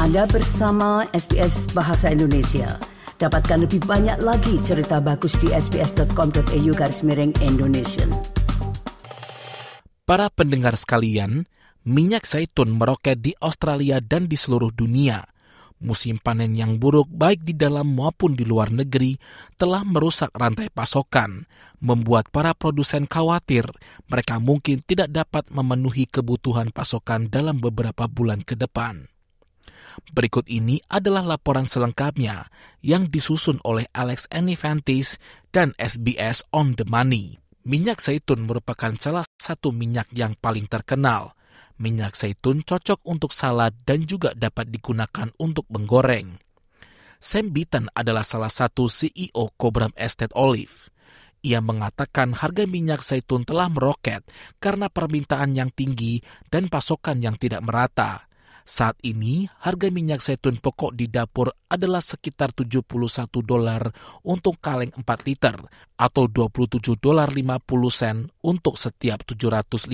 Anda bersama SBS Bahasa Indonesia. Dapatkan lebih banyak lagi cerita bagus di sbs.com.au garis miring Indonesia. Para pendengar sekalian, minyak zaitun meroket di Australia dan di seluruh dunia. Musim panen yang buruk baik di dalam maupun di luar negeri telah merusak rantai pasokan, membuat para produsen khawatir mereka mungkin tidak dapat memenuhi kebutuhan pasokan dalam beberapa bulan ke depan. Berikut ini adalah laporan selengkapnya yang disusun oleh Alex Anifantis dan SBS On The Money. Minyak zaitun merupakan salah satu minyak yang paling terkenal. Minyak zaitun cocok untuk salad dan juga dapat digunakan untuk menggoreng. Sam Beaton adalah salah satu CEO Cobram Estate Olive. Ia mengatakan harga minyak zaitun telah meroket karena permintaan yang tinggi dan pasokan yang tidak merata. Saat ini, harga minyak zaitun pokok di dapur adalah sekitar 71 dolar untuk kaleng 4 liter atau 27 dolar 50 sen untuk setiap 750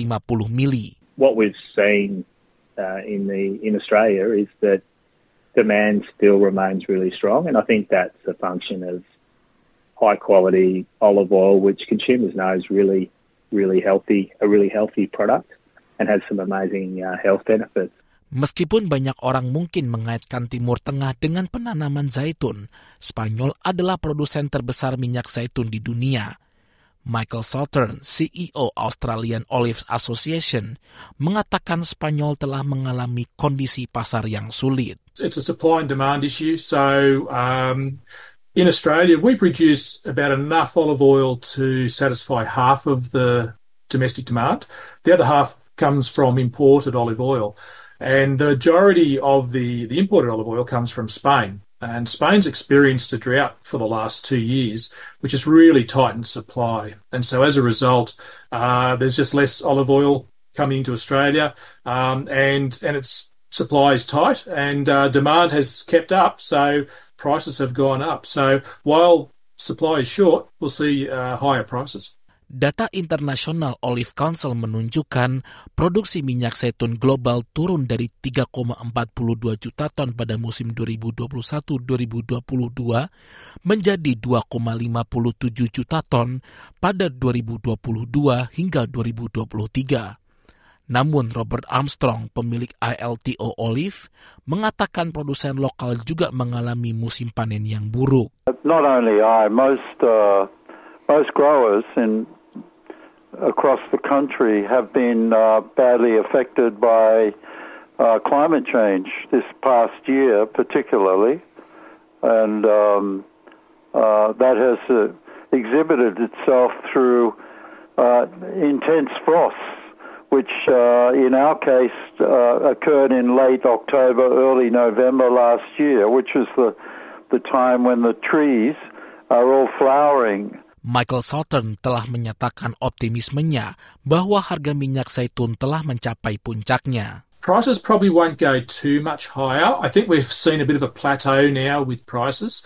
mili. What we've seen uh, in the in Australia is that demand still remains really strong and I think that's a function of high quality olive oil which consumers know is really really healthy, a really healthy product and has some amazing uh, health benefits. Meskipun banyak orang mungkin mengaitkan Timur Tengah dengan penanaman zaitun, Spanyol adalah produsen terbesar minyak zaitun di dunia. Michael Southern, CEO Australian Olives Association, mengatakan Spanyol telah mengalami kondisi pasar yang sulit. It's a supply and demand issue. So um, in Australia, we produce about enough olive oil to satisfy half of the domestic demand. The other half comes from imported olive oil. And the majority of the, the imported olive oil comes from Spain. And Spain's experienced a drought for the last two years, which has really tightened supply. And so as a result, uh, there's just less olive oil coming into Australia, um, and and its supply is tight, and uh, demand has kept up, so prices have gone up. So while supply is short, we'll see uh, higher prices. Data International Olive Council menunjukkan produksi minyak zaitun global turun dari 3,42 juta ton pada musim 2021-2022 menjadi 2,57 juta ton pada 2022 hingga 2023. Namun Robert Armstrong, pemilik ILTO Olive, mengatakan produsen lokal juga mengalami musim panen yang buruk. Not only I, most uh, most growers in across the country have been uh, badly affected by uh, climate change this past year, particularly, and um, uh, that has uh, exhibited itself through uh, intense frosts, which uh, in our case occurred in late October, early November last year, which was the the time when the trees are all flowering Michael Southern telah menyatakan optimismenya bahwa harga minyak zaitun telah mencapai puncaknya. Prices probably won't go too much higher. I think we've seen a bit of a plateau now with prices.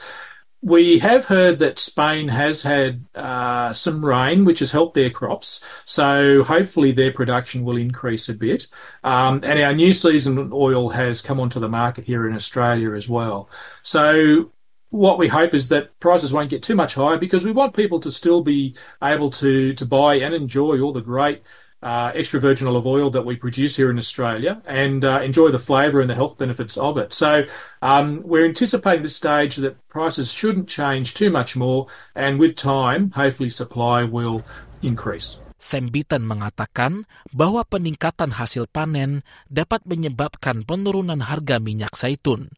We have heard that Spain has had uh, some rain, which has helped their crops. So hopefully their production will increase a bit. Um, and our new season oil has come onto the market here in Australia as well. So what we hope is that prices won't get too much higher because we want people to still be able to to buy and enjoy all the great uh, extra virgin olive oil that we produce here in Australia and uh, enjoy the flavour and the health benefits of it. So um, we're anticipating this stage that prices shouldn't change too much more, and with time, hopefully, supply will increase. Sembitan mengatakan bahwa peningkatan hasil panen dapat menyebabkan penurunan harga minyak zaitun.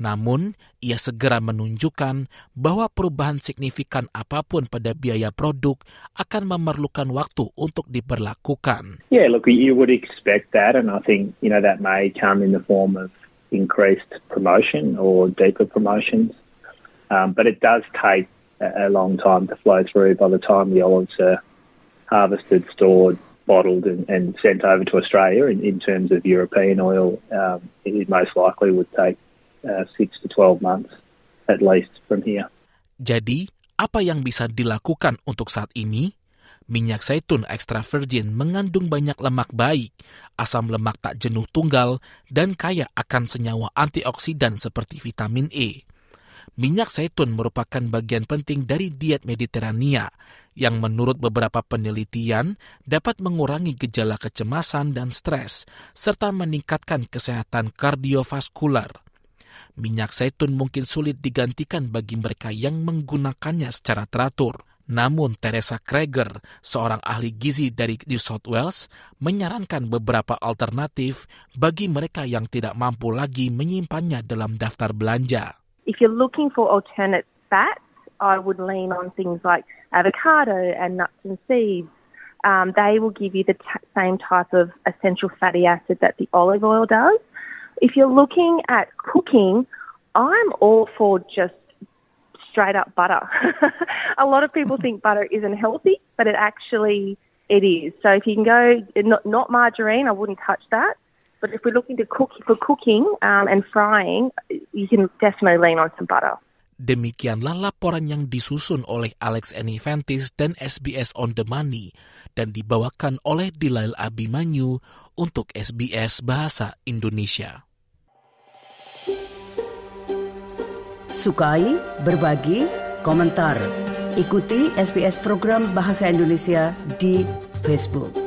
Namun, ia segera menunjukkan bahwa perubahan signifikan apapun pada biaya produk akan memerlukan waktu untuk diberlakukan. Yeah, look, you would expect that, and I think you know that may come in the form of increased promotion or deeper promotions, um, but it does take a, long time to flow through. By the time the olives are harvested, stored, bottled and, and sent over to Australia, in, in terms of European oil, um, it most likely would take Uh, Jadi, apa yang bisa dilakukan untuk saat ini? Minyak zaitun extra virgin mengandung banyak lemak baik, asam lemak tak jenuh tunggal, dan kaya akan senyawa antioksidan seperti vitamin E. Minyak zaitun merupakan bagian penting dari diet Mediterania yang menurut beberapa penelitian dapat mengurangi gejala kecemasan dan stres serta meningkatkan kesehatan kardiovaskular. Minyak zaitun mungkin sulit digantikan bagi mereka yang menggunakannya secara teratur. Namun Teresa Krager, seorang ahli gizi dari New South Wales, menyarankan beberapa alternatif bagi mereka yang tidak mampu lagi menyimpannya dalam daftar belanja. If you're looking for alternate fats, I would lean on things like avocado and nuts and seeds. Um, they will give you the same type of essential fatty acid that the olive oil does. If you're looking at cooking, I'm all for just straight up butter. a lot of people think butter isn't healthy, but it actually it is. So if you can go not, not margarine, I wouldn't touch that. But if we're looking to cook for cooking um, and frying, you can definitely lean on some butter. Demikianlah laporan yang disusun oleh Alex Enifantis dan SBS On The Money dan dibawakan oleh Dilail Abimanyu untuk SBS Bahasa Indonesia. sukai, berbagi, komentar. Ikuti SBS program Bahasa Indonesia di Facebook.